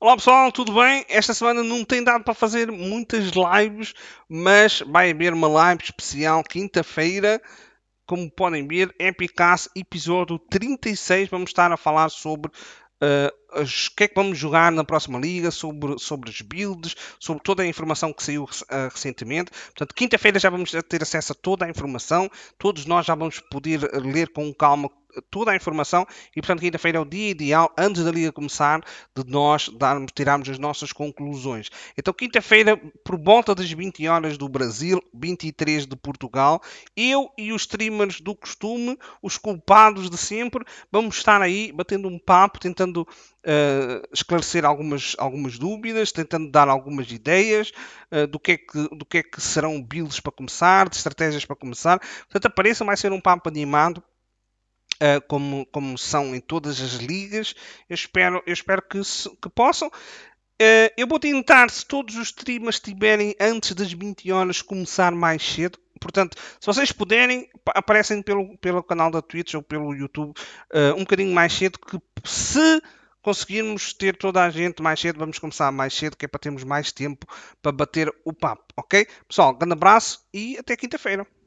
Olá pessoal, tudo bem? Esta semana não tem dado para fazer muitas lives, mas vai haver uma live especial quinta-feira. Como podem ver, Epicast episódio 36. Vamos estar a falar sobre eh, o que é que vamos jogar na próxima liga, sobre, sobre builds, sobre toda a informação que saiu uh, recentemente. Portanto, quinta-feira já vamos ter acesso a toda a informação. Todos nós já vamos poder eh, ler com calma toda a informação e, portanto, quinta-feira é o dia ideal, antes da liga começar, de nós darmos, tirarmos as nossas conclusões. Então, quinta-feira, por volta das 20 horas do Brasil, 23 de Portugal, eu e os streamers do costume, os culpados de sempre, vamos estar aí batendo um papo, tentando Uh, esclarecer algumas, algumas dúvidas, tentando dar algumas ideias uh, do, que é que, do que é que serão builds para começar, de estratégias para começar. Portanto, apareçam, vai ser um papo animado uh, como, como são em todas as ligas. Eu espero, eu espero que, que possam. Uh, eu vou tentar, se todos os streamers estiverem antes das 20 horas, começar mais cedo. Portanto, se vocês puderem, aparecem pelo, pelo canal da Twitch ou pelo YouTube uh, um bocadinho mais cedo, que se conseguirmos ter toda a gente mais cedo, vamos começar mais cedo, que é para termos mais tempo para bater o papo, ok? Pessoal, grande abraço e até quinta-feira.